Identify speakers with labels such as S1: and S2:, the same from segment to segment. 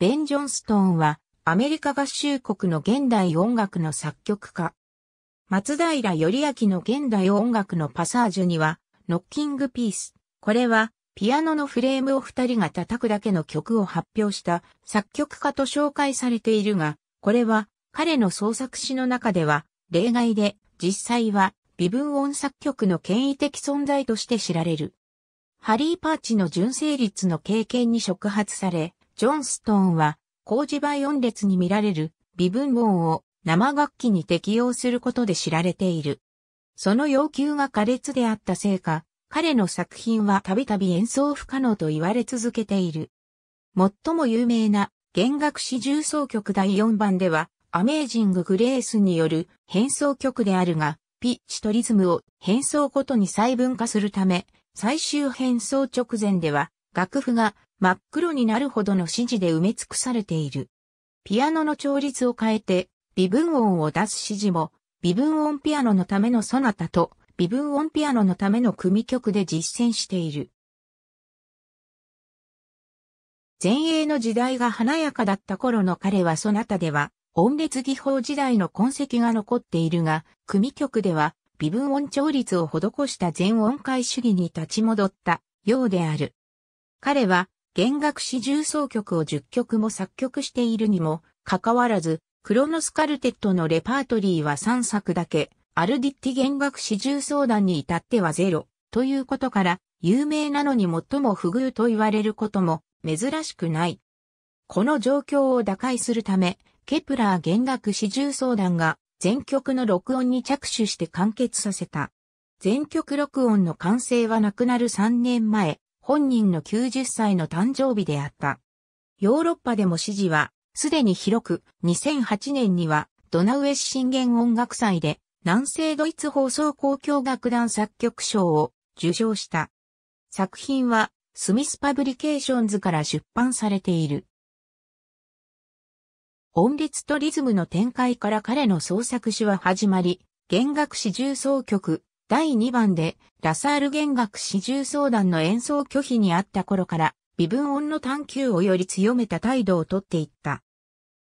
S1: ベン・ジョンストンは、アメリカ合衆国の現代音楽の作曲家。松平頼明の現代音楽のパサージュには、ノッキングピース。これは、ピアノのフレームを二人が叩くだけの曲を発表した作曲家と紹介されているが、これは彼の創作詩の中では例外で、実際は微分音作曲の権威的存在として知られる。ハリー・パーチの純正率の経験に触発され、ジョンストーンは、工事倍音列に見られる微分音を生楽器に適用することで知られている。その要求が苛烈であったせいか、彼の作品はたびたび演奏不可能と言われ続けている。最も有名な弦楽四重奏曲第4番では、アメージング・グレースによる変奏曲であるが、ピッチとリズムを変奏ごとに細分化するため、最終変奏直前では楽譜が真っ黒になるほどの指示で埋め尽くされている。ピアノの調律を変えて、微分音を出す指示も、微分音ピアノのためのソナタと、微分音ピアノのための組曲で実践している。前衛の時代が華やかだった頃の彼はソナタでは、音列技法時代の痕跡が残っているが、組曲では微分音調律を施した全音階主義に立ち戻ったようである。彼は弦楽四重奏曲を10曲も作曲しているにもかかわらず、クロノスカルテットのレパートリーは3作だけ、アルディッティ弦楽四重奏団に至ってはゼロ、ということから、有名なのに最も不遇と言われることも珍しくない。この状況を打開するため、ケプラー弦楽四重奏団が全曲の録音に着手して完結させた。全曲録音の完成はなくなる3年前、本人の90歳の誕生日であった。ヨーロッパでも支持は、すでに広く、2008年には、ドナウエシ信玄音楽祭で、南西ドイツ放送交響楽団作曲賞を受賞した。作品は、スミスパブリケーションズから出版されている。音律とリズムの展開から彼の創作詩は始まり、弦楽詩重奏曲、第2番で、ラサール弦楽四重相談の演奏拒否にあった頃から、微分音の探求をより強めた態度をとっていった。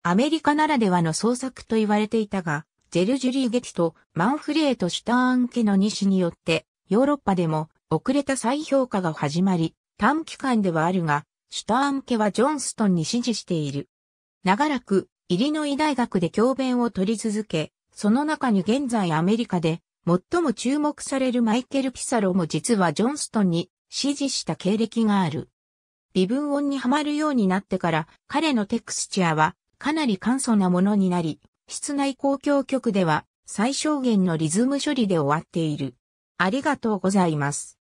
S1: アメリカならではの創作と言われていたが、ジェルジュリー・ゲティとマンフレート・シュターン家の西によって、ヨーロッパでも遅れた再評価が始まり、短期間ではあるが、シュターン家はジョンストンに支持している。長らく、イリノイ大学で教鞭を取り続け、その中に現在アメリカで最も注目されるマイケル・ピサロも実はジョンストンに支持した経歴がある。微分音にはまるようになってから彼のテクスチャーはかなり簡素なものになり、室内公共曲では最小限のリズム処理で終わっている。ありがとうございます。